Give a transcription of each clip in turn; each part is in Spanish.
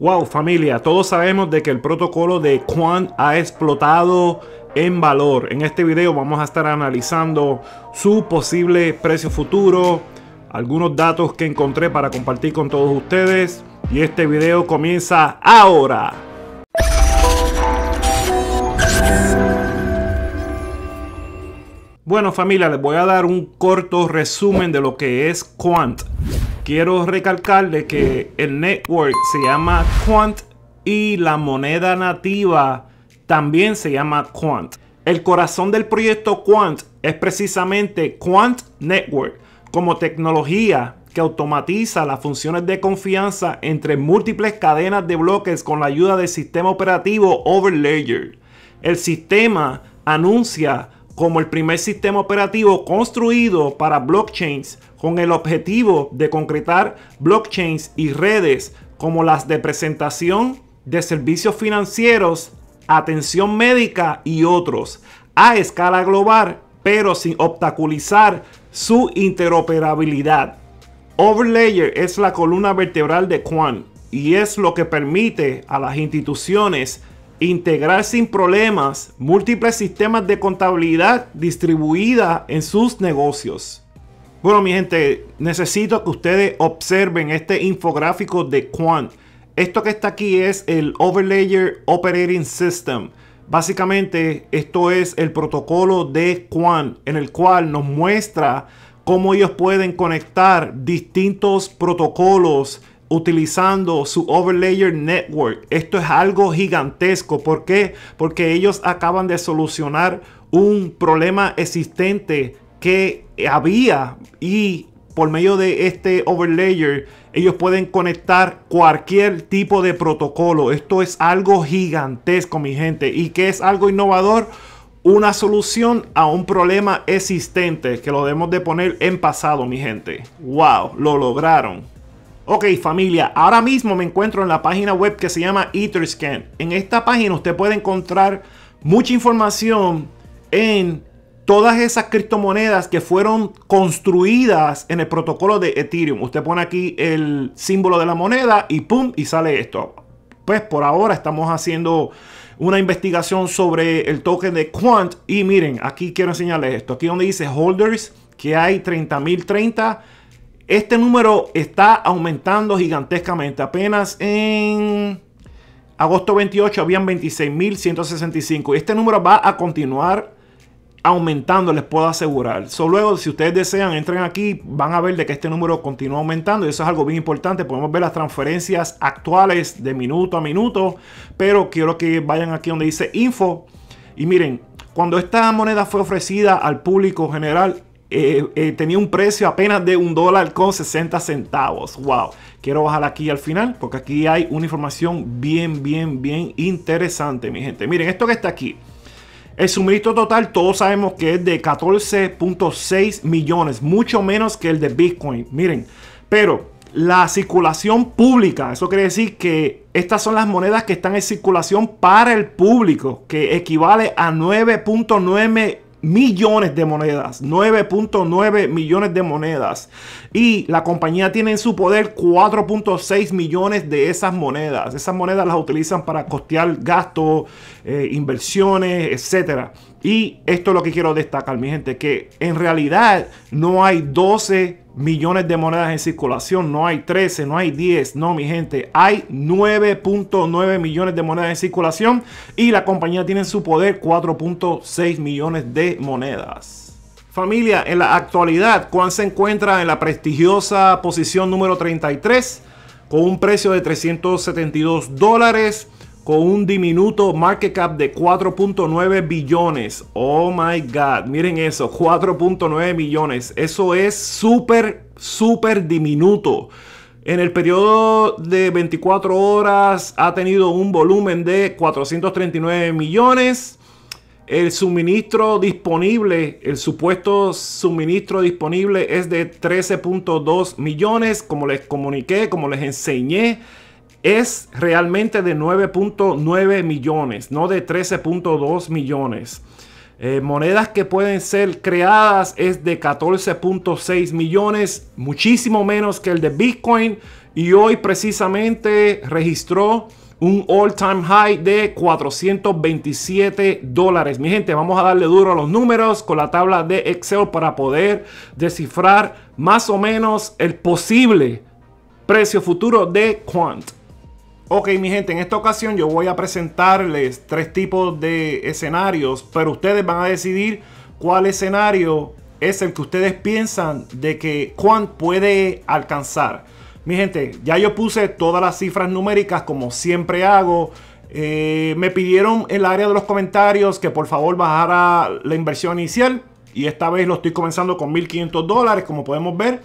Wow, familia, todos sabemos de que el protocolo de Quant ha explotado en valor. En este video vamos a estar analizando su posible precio futuro, algunos datos que encontré para compartir con todos ustedes. Y este video comienza ahora. Bueno familia, les voy a dar un corto resumen de lo que es Quant. Quiero recalcarle que el network se llama Quant y la moneda nativa también se llama Quant. El corazón del proyecto Quant es precisamente Quant Network como tecnología que automatiza las funciones de confianza entre múltiples cadenas de bloques con la ayuda del sistema operativo Overlayer. El sistema anuncia como el primer sistema operativo construido para blockchains con el objetivo de concretar blockchains y redes como las de presentación de servicios financieros, atención médica y otros a escala global, pero sin obstaculizar su interoperabilidad. Overlayer es la columna vertebral de Quant y es lo que permite a las instituciones integrar sin problemas múltiples sistemas de contabilidad distribuida en sus negocios. Bueno, mi gente, necesito que ustedes observen este infográfico de Quant. Esto que está aquí es el Overlayer Operating System. Básicamente, esto es el protocolo de Quant, en el cual nos muestra cómo ellos pueden conectar distintos protocolos utilizando su Overlayer Network. Esto es algo gigantesco. ¿Por qué? Porque ellos acaban de solucionar un problema existente que había y por medio de este overlayer, ellos pueden conectar cualquier tipo de protocolo. Esto es algo gigantesco, mi gente. ¿Y que es algo innovador? Una solución a un problema existente que lo debemos de poner en pasado, mi gente. ¡Wow! Lo lograron. Ok familia, ahora mismo me encuentro en la página web que se llama Etherscan. En esta página usted puede encontrar mucha información en todas esas criptomonedas que fueron construidas en el protocolo de Ethereum. Usted pone aquí el símbolo de la moneda y pum, y sale esto. Pues por ahora estamos haciendo una investigación sobre el token de Quant. Y miren, aquí quiero enseñarles esto. Aquí donde dice holders, que hay 30.030. Este número está aumentando gigantescamente. Apenas en agosto 28 habían 26.165. Y este número va a continuar aumentando, les puedo asegurar. Solo luego, si ustedes desean, entren aquí, van a ver de que este número continúa aumentando. Y eso es algo bien importante. Podemos ver las transferencias actuales de minuto a minuto. Pero quiero que vayan aquí donde dice info. Y miren, cuando esta moneda fue ofrecida al público general, eh, eh, tenía un precio apenas de un dólar con 60 centavos. Wow, quiero bajar aquí al final porque aquí hay una información bien, bien, bien interesante, mi gente. Miren, esto que está aquí. El suministro total, todos sabemos que es de 14.6 millones, mucho menos que el de Bitcoin. Miren, pero la circulación pública, eso quiere decir que estas son las monedas que están en circulación para el público, que equivale a 9.9 millones de monedas, 9.9 millones de monedas. Y la compañía tiene en su poder 4.6 millones de esas monedas. Esas monedas las utilizan para costear gastos, eh, inversiones, etcétera. Y esto es lo que quiero destacar, mi gente, que en realidad no hay 12 millones de monedas en circulación, no hay 13, no hay 10, no mi gente, hay 9.9 millones de monedas en circulación y la compañía tiene en su poder 4.6 millones de monedas. Familia, en la actualidad, Juan se encuentra en la prestigiosa posición número 33 con un precio de 372 dólares con un diminuto market cap de 4.9 billones. Oh my God, miren eso, 4.9 millones. Eso es súper, súper diminuto. En el periodo de 24 horas ha tenido un volumen de 439 millones. El suministro disponible, el supuesto suministro disponible es de 13.2 millones, como les comuniqué, como les enseñé es realmente de 9.9 millones, no de 13.2 millones. Eh, monedas que pueden ser creadas es de 14.6 millones, muchísimo menos que el de Bitcoin. Y hoy precisamente registró un all-time high de 427 dólares. Mi gente, vamos a darle duro a los números con la tabla de Excel para poder descifrar más o menos el posible precio futuro de Quant. Ok, mi gente, en esta ocasión yo voy a presentarles tres tipos de escenarios, pero ustedes van a decidir cuál escenario es el que ustedes piensan de que Juan puede alcanzar. Mi gente, ya yo puse todas las cifras numéricas como siempre hago. Eh, me pidieron en el área de los comentarios que por favor bajara la inversión inicial y esta vez lo estoy comenzando con 1.500 dólares, como podemos ver.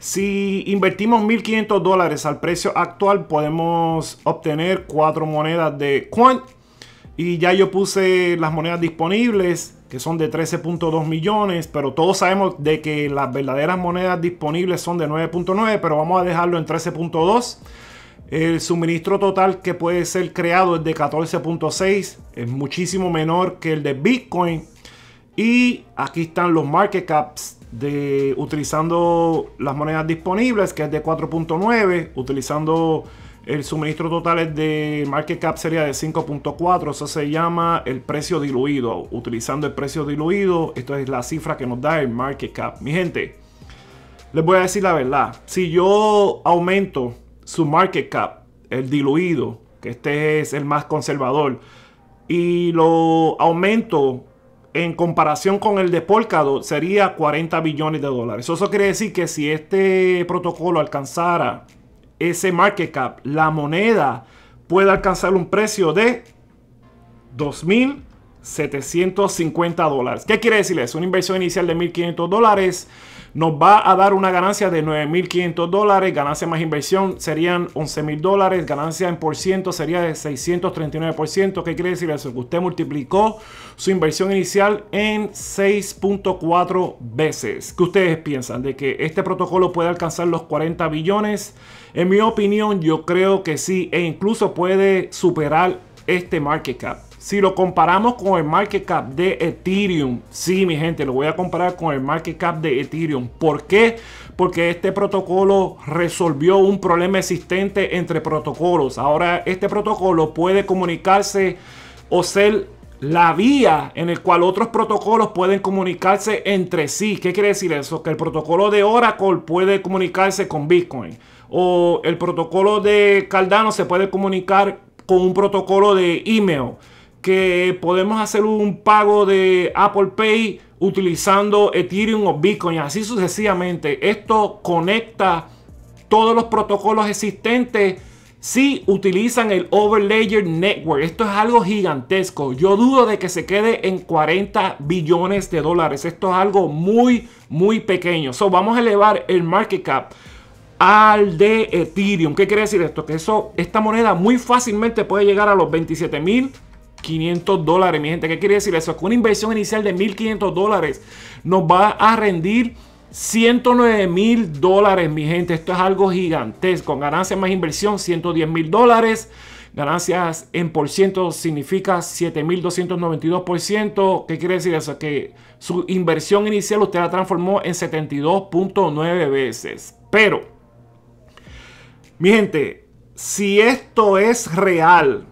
Si invertimos 1500 dólares al precio actual, podemos obtener cuatro monedas de Quant. Y ya yo puse las monedas disponibles, que son de 13.2 millones, pero todos sabemos de que las verdaderas monedas disponibles son de 9.9, pero vamos a dejarlo en 13.2. El suministro total que puede ser creado es de 14.6, es muchísimo menor que el de Bitcoin. Y aquí están los market caps de utilizando las monedas disponibles, que es de 4.9, utilizando el suministro total de market cap sería de 5.4, eso se llama el precio diluido. Utilizando el precio diluido, esto es la cifra que nos da el market cap. Mi gente, les voy a decir la verdad, si yo aumento su market cap, el diluido, que este es el más conservador, y lo aumento en comparación con el de Polkadot sería 40 billones de dólares. Eso, quiere decir que si este protocolo alcanzara ese market cap, la moneda puede alcanzar un precio de 2.750 dólares. ¿Qué quiere decir Una inversión inicial de 1.500 dólares nos va a dar una ganancia de 9.500 dólares, ganancia más inversión serían 11.000 dólares, ganancia en por ciento sería de 639%, ¿qué quiere decir eso? Que usted multiplicó su inversión inicial en 6.4 veces. ¿Qué ustedes piensan de que este protocolo puede alcanzar los 40 billones? En mi opinión, yo creo que sí, e incluso puede superar este market cap. Si lo comparamos con el market cap de Ethereum, sí, mi gente, lo voy a comparar con el market cap de Ethereum. ¿Por qué? Porque este protocolo resolvió un problema existente entre protocolos. Ahora este protocolo puede comunicarse o ser la vía en el cual otros protocolos pueden comunicarse entre sí. ¿Qué quiere decir eso? Que el protocolo de Oracle puede comunicarse con Bitcoin. O el protocolo de Cardano se puede comunicar con un protocolo de email que podemos hacer un pago de Apple Pay utilizando Ethereum o Bitcoin, así sucesivamente. Esto conecta todos los protocolos existentes si utilizan el Overlayer Network. Esto es algo gigantesco. Yo dudo de que se quede en 40 billones de dólares. Esto es algo muy, muy pequeño. vamos a elevar el market cap al de Ethereum. ¿Qué quiere decir esto? Que eso, esta moneda muy fácilmente puede llegar a los 27 mil 500 dólares, mi gente. ¿Qué quiere decir eso? Que una inversión inicial de 1.500 dólares nos va a rendir 109 mil dólares, mi gente. Esto es algo gigantesco. Ganancias más inversión, 110 mil dólares. Ganancias en por ciento significa 7.292%. ¿Qué quiere decir eso? Que su inversión inicial usted la transformó en 72.9 veces. Pero, mi gente, si esto es real,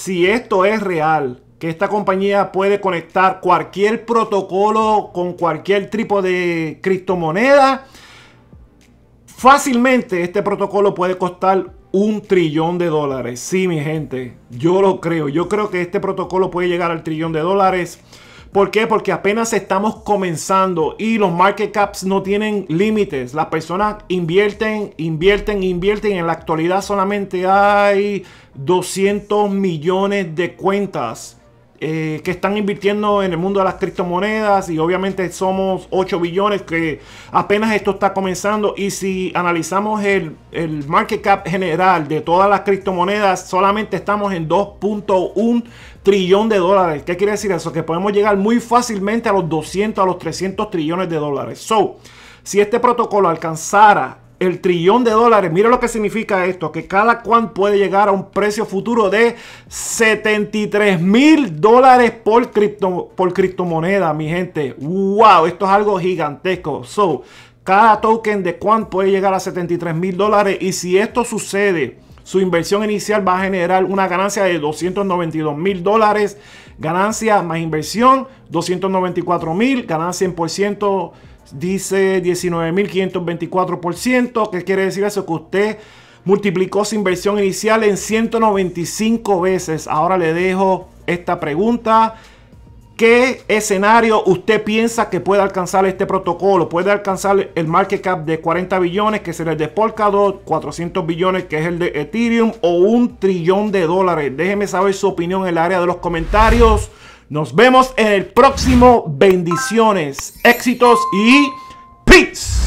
si esto es real, que esta compañía puede conectar cualquier protocolo con cualquier tipo de criptomoneda, fácilmente este protocolo puede costar un trillón de dólares. Sí, mi gente, yo lo creo. Yo creo que este protocolo puede llegar al trillón de dólares. ¿Por qué? Porque apenas estamos comenzando y los market caps no tienen límites. Las personas invierten, invierten, invierten. En la actualidad solamente hay 200 millones de cuentas eh, que están invirtiendo en el mundo de las criptomonedas y obviamente somos 8 billones que apenas esto está comenzando y si analizamos el, el market cap general de todas las criptomonedas solamente estamos en 2.1 trillón de dólares. ¿Qué quiere decir eso? Que podemos llegar muy fácilmente a los 200, a los 300 trillones de dólares. So, si este protocolo alcanzara el trillón de dólares. Mira lo que significa esto, que cada cuan puede llegar a un precio futuro de 73 mil dólares por, cripto, por criptomoneda, mi gente. ¡Wow! Esto es algo gigantesco. So, cada token de Quant puede llegar a 73 mil dólares y si esto sucede, su inversión inicial va a generar una ganancia de 292 mil dólares, ganancia más inversión 294 mil, ganancia en por ciento dice 19.524%. ¿Qué quiere decir eso? Que usted multiplicó su inversión inicial en 195 veces. Ahora le dejo esta pregunta. ¿Qué escenario usted piensa que puede alcanzar este protocolo? ¿Puede alcanzar el market cap de 40 billones, que es el de Polkadot, 400 billones, que es el de Ethereum, o un trillón de dólares? Déjeme saber su opinión en el área de los comentarios. Nos vemos en el próximo. Bendiciones, éxitos y peace.